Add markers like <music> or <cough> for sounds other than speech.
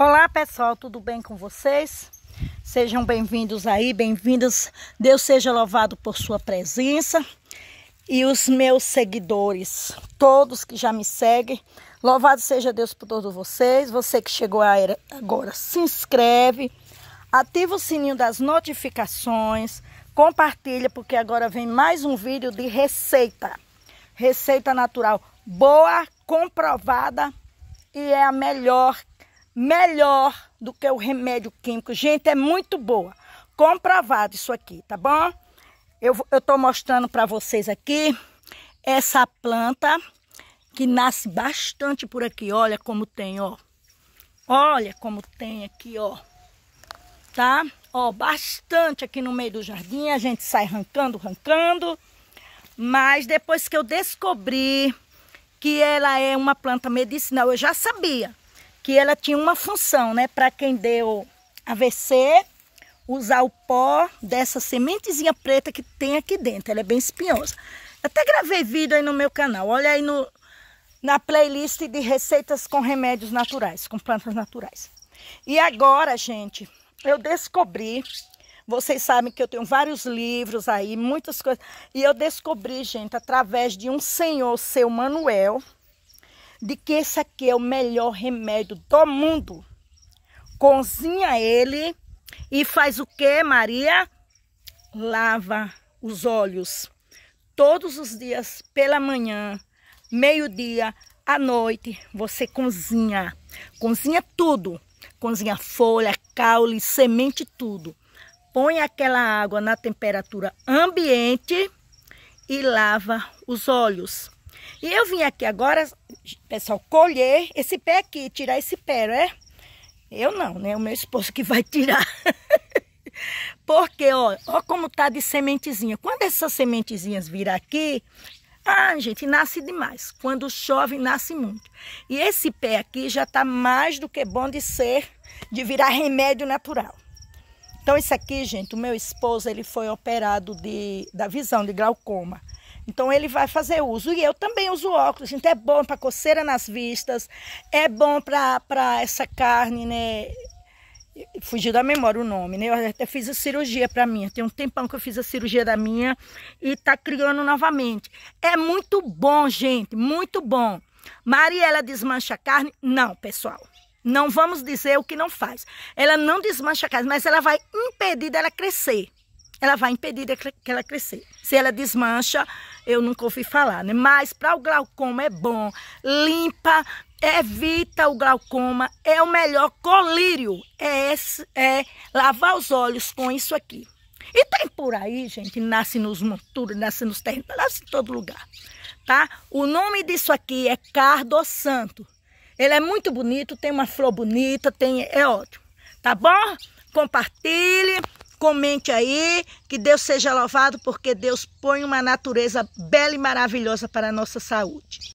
Olá pessoal, tudo bem com vocês? Sejam bem-vindos aí, bem-vindas. Deus seja louvado por sua presença e os meus seguidores, todos que já me seguem. Louvado seja Deus por todos vocês. Você que chegou agora, se inscreve, ativa o sininho das notificações, compartilha porque agora vem mais um vídeo de receita. Receita natural boa, comprovada e é a melhor melhor do que o remédio químico. Gente, é muito boa. Comprovado isso aqui, tá bom? Eu estou mostrando para vocês aqui essa planta que nasce bastante por aqui. Olha como tem, ó. Olha como tem aqui, ó. Tá? Ó, bastante aqui no meio do jardim. A gente sai arrancando, arrancando. Mas depois que eu descobri que ela é uma planta medicinal, eu já sabia que ela tinha uma função, né? Para quem deu AVC, usar o pó dessa sementezinha preta que tem aqui dentro. Ela é bem espinhosa. Até gravei vídeo aí no meu canal. Olha aí no, na playlist de receitas com remédios naturais, com plantas naturais. E agora, gente, eu descobri vocês sabem que eu tenho vários livros aí, muitas coisas. E eu descobri, gente, através de um senhor, seu Manuel, de que esse aqui é o melhor remédio do mundo. Cozinha ele e faz o que, Maria? Lava os olhos todos os dias, pela manhã, meio-dia, à noite, você cozinha. Cozinha tudo. Cozinha folha, caule, semente, tudo. Põe aquela água na temperatura ambiente e lava os olhos. E eu vim aqui agora, pessoal, colher esse pé aqui, tirar esse pé, né? Eu não, né? O meu esposo que vai tirar. <laughs> Porque, ó, ó como tá de sementezinha. Quando essas sementezinhas viram aqui, ah, gente, nasce demais. Quando chove, nasce muito. E esse pé aqui já tá mais do que bom de ser, de virar remédio natural. Então, isso aqui, gente, o meu esposo, ele foi operado de, da visão de glaucoma. Então ele vai fazer uso. E eu também uso óculos, gente. É bom para coceira nas vistas, é bom para essa carne, né? Fugiu da memória o nome, né? Eu até fiz a cirurgia para minha. Tem um tempão que eu fiz a cirurgia da minha e tá criando novamente. É muito bom, gente, muito bom. Mariela desmancha a carne? Não, pessoal. Não vamos dizer o que não faz. Ela não desmancha a carne, mas ela vai impedir dela crescer ela vai impedir que ela crescer. Se ela desmancha, eu nunca ouvi falar, né? Mas para o glaucoma é bom, limpa, evita o glaucoma, é o melhor colírio, é, esse, é lavar os olhos com isso aqui. E tem por aí, gente, nasce nos monturas, nasce nos terrenos, nasce em todo lugar, tá? O nome disso aqui é cardo santo. Ele é muito bonito, tem uma flor bonita, tem é ótimo. Tá bom? Compartilhe. Comente aí, que Deus seja louvado, porque Deus põe uma natureza bela e maravilhosa para a nossa saúde.